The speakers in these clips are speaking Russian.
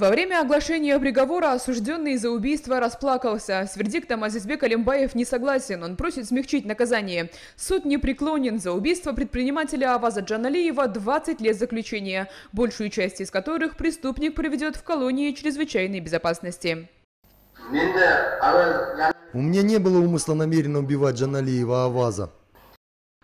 Во время оглашения приговора осужденный за убийство расплакался. С вердиктом Азизбек Алимбаев не согласен, он просит смягчить наказание. Суд не преклонен за убийство предпринимателя Аваза Джаналиева 20 лет заключения, большую часть из которых преступник проведет в колонии чрезвычайной безопасности. А У меня не было умысла намеренно убивать Джаналиева а Аваза.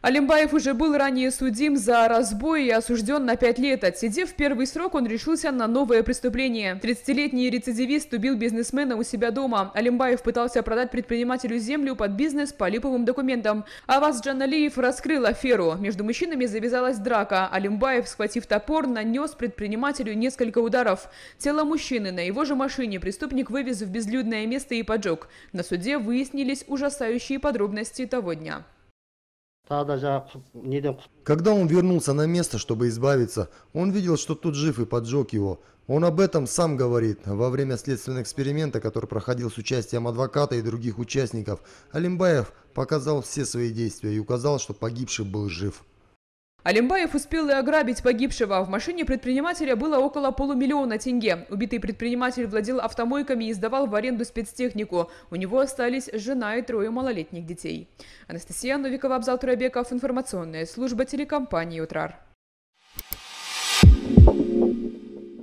Алимбаев уже был ранее судим за разбой и осужден на 5 лет. Отсидев первый срок, он решился на новое преступление. 30-летний рецидивист убил бизнесмена у себя дома. Алимбаев пытался продать предпринимателю землю под бизнес по липовым документам. Аваз Джаналиев раскрыл аферу. Между мужчинами завязалась драка. Алимбаев, схватив топор, нанес предпринимателю несколько ударов. Тело мужчины на его же машине преступник вывез в безлюдное место и поджег. На суде выяснились ужасающие подробности того дня. Когда он вернулся на место, чтобы избавиться, он видел, что тут жив и поджег его. Он об этом сам говорит. Во время следственного эксперимента, который проходил с участием адвоката и других участников, Алимбаев показал все свои действия и указал, что погибший был жив. Алимбаев успел и ограбить погибшего. В машине предпринимателя было около полумиллиона тенге. Убитый предприниматель владел автомойками и сдавал в аренду спецтехнику. У него остались жена и трое малолетних детей. Анастасия Новикова, Абзал Турабеков, информационная служба телекомпании «Утрар».